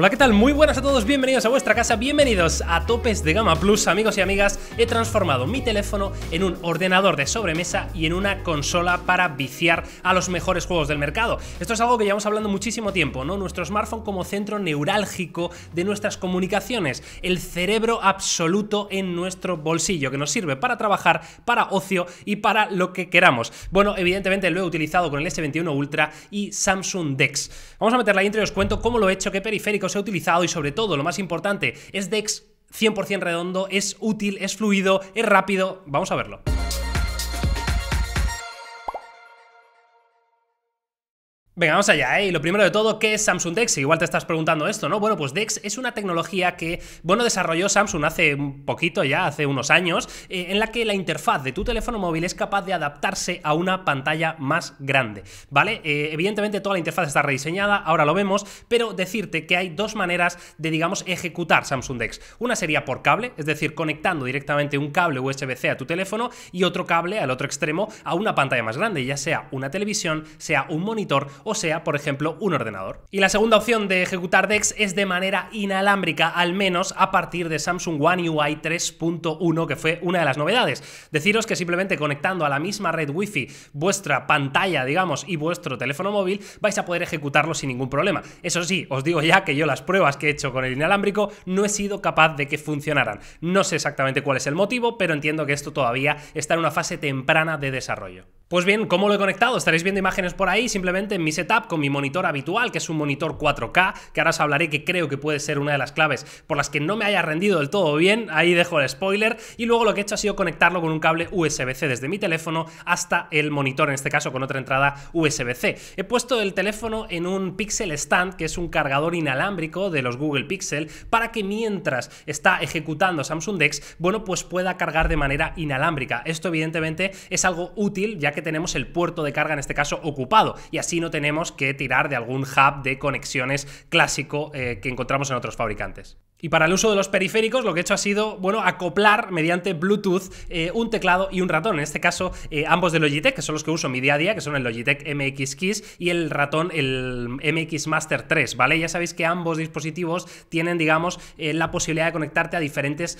Hola, ¿qué tal? Muy buenas a todos, bienvenidos a vuestra casa, bienvenidos a Topes de Gama Plus, amigos y amigas. He transformado mi teléfono en un ordenador de sobremesa y en una consola para viciar a los mejores juegos del mercado. Esto es algo que llevamos hablando muchísimo tiempo, ¿no? Nuestro smartphone como centro neurálgico de nuestras comunicaciones, el cerebro absoluto en nuestro bolsillo, que nos sirve para trabajar, para ocio y para lo que queramos. Bueno, evidentemente lo he utilizado con el S21 Ultra y Samsung Dex. Vamos a meterla la intro y os cuento cómo lo he hecho, qué periféricos se ha utilizado y sobre todo, lo más importante, es DEX 100% redondo, es útil, es fluido, es rápido. Vamos a verlo. Venga, vamos allá, ¿eh? Y lo primero de todo, ¿qué es Samsung DeX? Igual te estás preguntando esto, ¿no? Bueno, pues DeX es una tecnología que, bueno, desarrolló Samsung hace un poquito ya, hace unos años, eh, en la que la interfaz de tu teléfono móvil es capaz de adaptarse a una pantalla más grande, ¿vale? Eh, evidentemente toda la interfaz está rediseñada, ahora lo vemos, pero decirte que hay dos maneras de, digamos, ejecutar Samsung DeX. Una sería por cable, es decir, conectando directamente un cable USB-C a tu teléfono y otro cable al otro extremo a una pantalla más grande, ya sea una televisión, sea un monitor o sea, por ejemplo, un ordenador. Y la segunda opción de ejecutar DeX es de manera inalámbrica, al menos a partir de Samsung One UI 3.1, que fue una de las novedades. Deciros que simplemente conectando a la misma red Wi-Fi vuestra pantalla, digamos, y vuestro teléfono móvil, vais a poder ejecutarlo sin ningún problema. Eso sí, os digo ya que yo las pruebas que he hecho con el inalámbrico no he sido capaz de que funcionaran. No sé exactamente cuál es el motivo, pero entiendo que esto todavía está en una fase temprana de desarrollo. Pues bien, ¿cómo lo he conectado? Estaréis viendo imágenes por ahí, simplemente en mi setup con mi monitor habitual, que es un monitor 4K, que ahora os hablaré que creo que puede ser una de las claves por las que no me haya rendido del todo bien, ahí dejo el spoiler, y luego lo que he hecho ha sido conectarlo con un cable USB-C desde mi teléfono hasta el monitor, en este caso con otra entrada USB-C. He puesto el teléfono en un Pixel Stand, que es un cargador inalámbrico de los Google Pixel, para que mientras está ejecutando Samsung Dex, bueno, pues pueda cargar de manera inalámbrica. Esto evidentemente es algo útil, ya que tenemos el puerto de carga, en este caso, ocupado. Y así no tenemos que tirar de algún hub de conexiones clásico eh, que encontramos en otros fabricantes. Y para el uso de los periféricos lo que he hecho ha sido, bueno, acoplar mediante Bluetooth eh, un teclado y un ratón. En este caso, eh, ambos de Logitech, que son los que uso mi día a día, que son el Logitech MX Keys y el ratón, el MX Master 3, ¿vale? Ya sabéis que ambos dispositivos tienen, digamos, eh, la posibilidad de conectarte a diferentes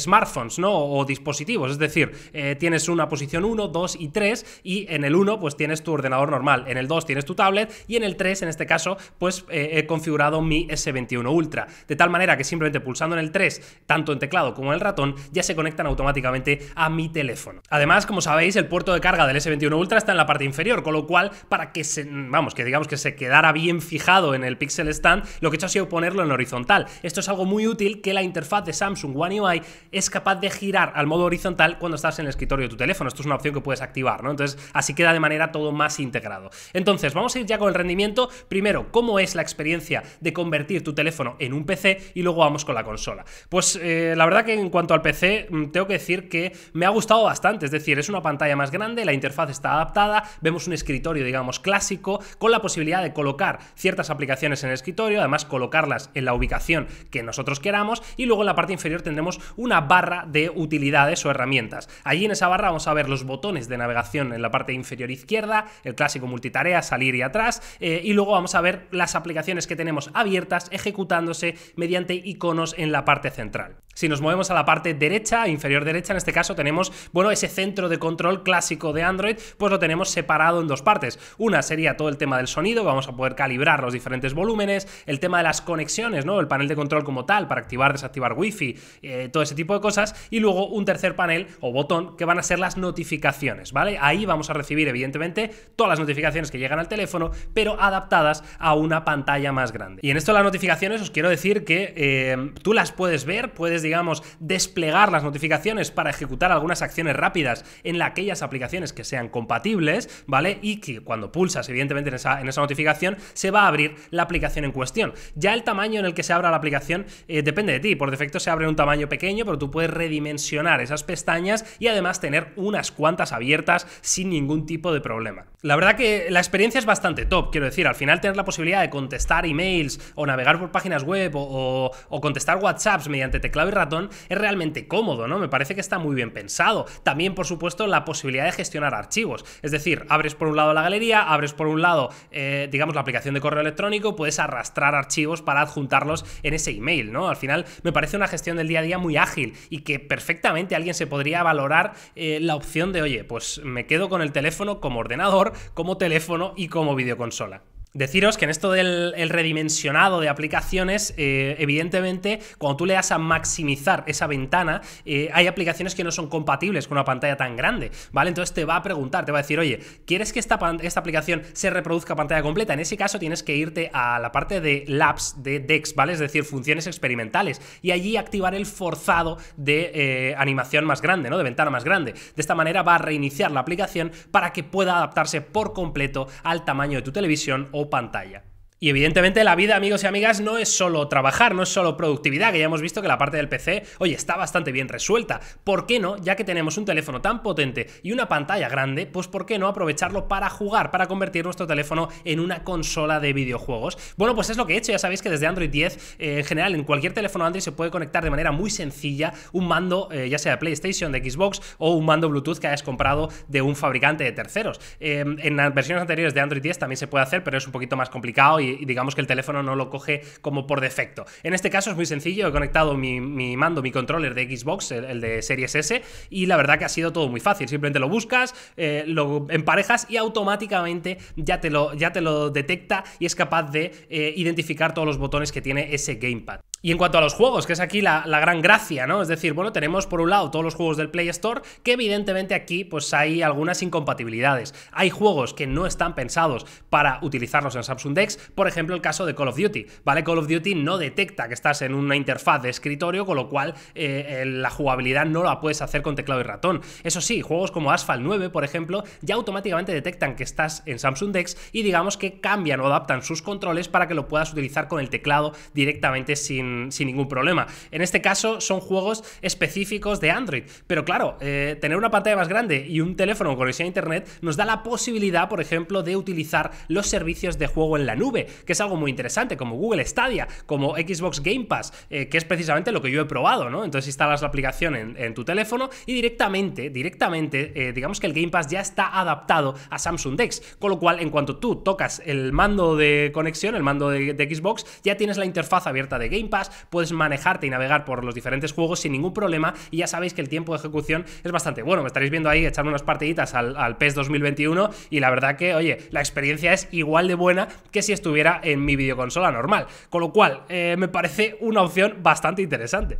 smartphones, ¿no? O, dispositivos. Es decir, tienes una posición 1, 2 y 3 y en el 1 pues tienes tu ordenador normal, en el 2 tienes tu tablet y en el 3, en este caso, pues he configurado mi S21 Ultra. De tal manera que simplemente pulsando en el 3, tanto en teclado como en el ratón, ya se conectan automáticamente a mi teléfono. Además, como sabéis, el puerto de carga del S21 Ultra está en la parte inferior, con lo cual, para que se, vamos, que digamos que se quedara bien fijado en el Pixel Stand, lo que he hecho ha sido ponerlo en horizontal. Esto es algo muy útil que la interfaz de Samsung One UI es capaz de girar al modo horizontal cuando estás en el escritorio de tu teléfono. Esto es una opción que puedes activar, ¿no? Entonces, así queda de manera todo más integrado. Entonces, vamos a ir ya con el rendimiento. Primero, cómo es la experiencia de convertir tu teléfono en un PC y luego vamos con la consola. Pues eh, la verdad que en cuanto al PC, mm, tengo que decir que me ha gustado bastante. Es decir, es una pantalla más grande, la interfaz está adaptada, vemos un escritorio, digamos, clásico, con la posibilidad de colocar ciertas aplicaciones en el escritorio, además colocarlas en la ubicación que nosotros queramos, y luego en la parte inferior tendremos una barra de utilidades o herramientas. Allí en esa barra vamos a ver los botones de navegación en la parte inferior izquierda, el clásico multitarea, salir y atrás, eh, y luego vamos a ver las aplicaciones que tenemos abiertas, ejecutándose mediante iconos en la parte central. Si nos movemos a la parte derecha, inferior derecha, en este caso tenemos, bueno, ese centro de control clásico de Android, pues lo tenemos separado en dos partes. Una sería todo el tema del sonido, vamos a poder calibrar los diferentes volúmenes, el tema de las conexiones, ¿no? El panel de control como tal, para activar, desactivar Wi-Fi, eh, todo ese tipo de cosas. Y luego un tercer panel o botón que van a ser las notificaciones, ¿vale? Ahí vamos a recibir, evidentemente, todas las notificaciones que llegan al teléfono, pero adaptadas a una pantalla más grande. Y en esto de las notificaciones os quiero decir que eh, tú las puedes ver, puedes, digamos, desplegar las notificaciones para ejecutar algunas acciones rápidas en aquellas aplicaciones que sean compatibles, ¿vale? Y que cuando pulsas, evidentemente, en esa, notificación, se va a abrir la aplicación en cuestión. Ya el tamaño en el que se abra la aplicación eh, depende de ti. Por defecto se abre un tamaño pequeño, pero tú puedes redimensionar esas pestañas y además tener unas cuantas abiertas sin ningún tipo de problema. La verdad que la experiencia es bastante top, quiero decir, al final tener la posibilidad de contestar emails o navegar por páginas web o, contestar WhatsApp mediante teclado ratón es realmente cómodo, ¿no? Me parece que está muy bien pensado. También, por supuesto, la posibilidad de gestionar archivos. Es decir, abres por un lado la galería, abres por un lado, eh, digamos, la aplicación de correo electrónico, puedes arrastrar archivos para adjuntarlos en ese email, ¿no? Al final, me parece una gestión del día a día muy ágil y que perfectamente alguien se podría valorar eh, la opción de, oye, pues me quedo con el teléfono como ordenador, como teléfono y como videoconsola. Deciros que en esto del redimensionado de aplicaciones, eh, evidentemente, cuando tú le das a maximizar esa ventana, eh, hay aplicaciones que no son compatibles con una pantalla tan grande, ¿vale? Entonces te va a preguntar, te va a decir, oye, ¿quieres que esta, aplicación se reproduzca a pantalla completa? En ese caso tienes que irte a la parte de labs de DEX, ¿vale? Es decir, funciones experimentales, y allí activar el forzado de eh, animación más grande, ¿no? De ventana más grande. De esta manera va a reiniciar la aplicación para que pueda adaptarse por completo al tamaño de tu televisión o pantalla. Y evidentemente la vida, amigos y amigas, no es solo trabajar, no es solo productividad, que ya hemos visto que la parte del PC, oye, está bastante bien resuelta. ¿Por qué no? Ya que tenemos un teléfono tan potente y una pantalla grande, pues ¿por qué no aprovecharlo para jugar, para convertir nuestro teléfono en una consola de videojuegos? Bueno, pues es lo que he hecho, ya sabéis que desde Android 10, eh, en general, en cualquier teléfono Android se puede conectar de manera muy sencilla un mando, eh, ya sea de PlayStation, de Xbox o un mando Bluetooth que hayas comprado de un fabricante de terceros. Eh, en las versiones anteriores de Android 10 también se puede hacer, pero es un poquito más complicado digamos que el teléfono no lo coge como por defecto. En este caso es muy sencillo, he conectado mi, mando, mi controller de Xbox, el, de Series S, y la verdad que ha sido todo muy fácil. Simplemente lo buscas, eh, lo emparejas y automáticamente ya te lo, ya te lo detecta y es capaz de eh, identificar todos los botones que tiene ese gamepad. Y en cuanto a los juegos, que es aquí la, gran gracia, ¿no? Es decir, bueno, tenemos por un lado todos los juegos del Play Store, que evidentemente aquí pues hay algunas incompatibilidades. Hay juegos que no están pensados para utilizarlos en Samsung Dex, por ejemplo el caso de Call of Duty, ¿vale? Call of Duty no detecta que estás en una interfaz de escritorio, con lo cual eh, eh, la jugabilidad no la puedes hacer con teclado y ratón. Eso sí, juegos como Asphalt 9, por ejemplo, ya automáticamente detectan que estás en Samsung Dex y digamos que cambian o adaptan sus controles para que lo puedas utilizar con el teclado directamente sin sin ningún problema. En este caso son juegos específicos de Android. Pero claro, eh, tener una pantalla más grande y un teléfono con conexión a Internet nos da la posibilidad, por ejemplo, de utilizar los servicios de juego en la nube, que es algo muy interesante, como Google Stadia, como Xbox Game Pass, eh, que es precisamente lo que yo he probado, ¿no? Entonces instalas la aplicación en, tu teléfono y directamente, directamente, eh, digamos que el Game Pass ya está adaptado a Samsung Dex, con lo cual en cuanto tú tocas el mando de conexión, el mando de Xbox, ya tienes la interfaz abierta de Game Pass, puedes manejarte y navegar por los diferentes juegos sin ningún problema y ya sabéis que el tiempo de ejecución es bastante bueno. Me estaréis viendo ahí echando unas partiditas al, PES 2021 y la verdad que, oye, la experiencia es igual de buena que si estuviera en mi videoconsola normal. Con lo cual, eh, me parece una opción bastante interesante.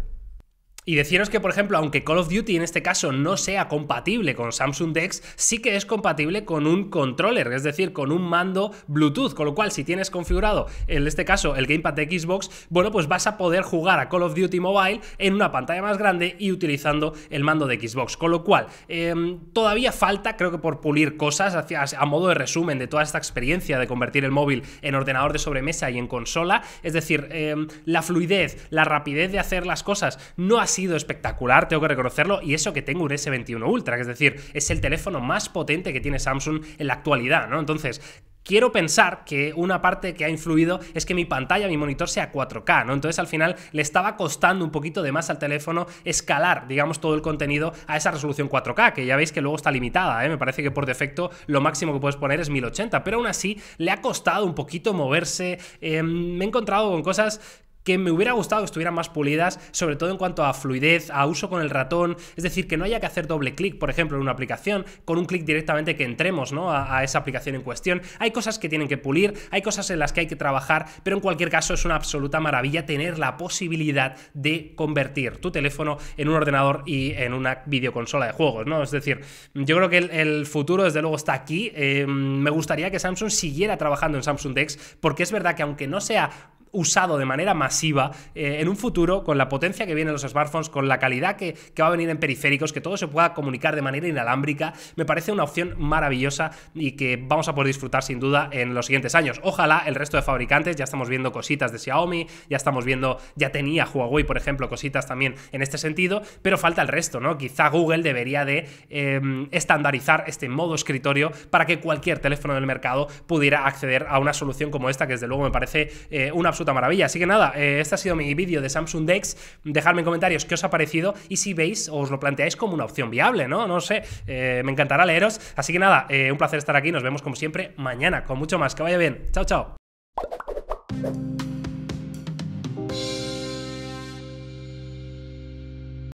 Y deciros que, por ejemplo, aunque Call of Duty en este caso no sea compatible con Samsung Dex, sí que es compatible con un controller, es decir, con un mando Bluetooth, con lo cual si tienes configurado, en este caso, el gamepad de Xbox, bueno, pues vas a poder jugar a Call of Duty Mobile en una pantalla más grande y utilizando el mando de Xbox. Con lo cual, em, todavía falta, creo que por pulir cosas, hacia, a modo de resumen de toda esta experiencia de convertir el móvil en ordenador de sobremesa y en consola, es decir, em, la fluidez, la rapidez de hacer las cosas no ha sido sido espectacular, tengo que reconocerlo, y eso que tengo un S21 Ultra, que es decir, es el teléfono más potente que tiene Samsung en la actualidad, ¿no? Entonces, Quiero pensar que una parte que ha influido es que mi pantalla, mi monitor sea 4K, ¿no? Entonces al final le estaba costando un poquito de más al teléfono escalar, digamos, todo el contenido a esa resolución 4K, que ya veis que luego está limitada, ¿eh? Me parece que por defecto lo máximo que puedes poner es 1080, pero aún así le ha costado un poquito moverse. Eh, me he encontrado con cosas que me hubiera gustado que estuvieran más pulidas, sobre todo en cuanto a fluidez, a uso con el ratón, es decir, que no haya que hacer doble clic, por ejemplo, en una aplicación, con un clic directamente que entremos ¿no? a, esa aplicación en cuestión. Hay cosas que tienen que pulir, hay cosas en las que hay que trabajar, pero en cualquier caso es una absoluta maravilla tener la posibilidad de convertir tu teléfono en un ordenador y en una videoconsola de juegos, ¿no? Es decir, yo creo que el, futuro desde luego está aquí. Eh, me gustaría que Samsung siguiera trabajando en Samsung Dex, porque es verdad que aunque no sea usado de manera masiva eh, en un futuro con la potencia que vienen los smartphones, con la calidad que, va a venir en periféricos, que todo se pueda comunicar de manera inalámbrica, me parece una opción maravillosa y que vamos a poder disfrutar sin duda en los siguientes años. Ojalá el resto de fabricantes, ya estamos viendo cositas de Xiaomi, ya estamos viendo, ya tenía Huawei, por ejemplo, cositas también en este sentido, pero falta el resto, ¿no? Quizá Google debería de em, estandarizar este modo escritorio para que cualquier teléfono del mercado pudiera acceder a una solución como esta, que desde luego me parece eh, una maravilla. Así que nada, eh, este ha sido mi vídeo de Samsung Dex. Dejadme en comentarios qué os ha parecido y si veis o os lo planteáis como una opción viable, ¿no? No sé, eh, me encantará leeros. Así que nada, eh, un placer estar aquí. Nos vemos como siempre mañana con mucho más. Que vaya bien. Chao, chao.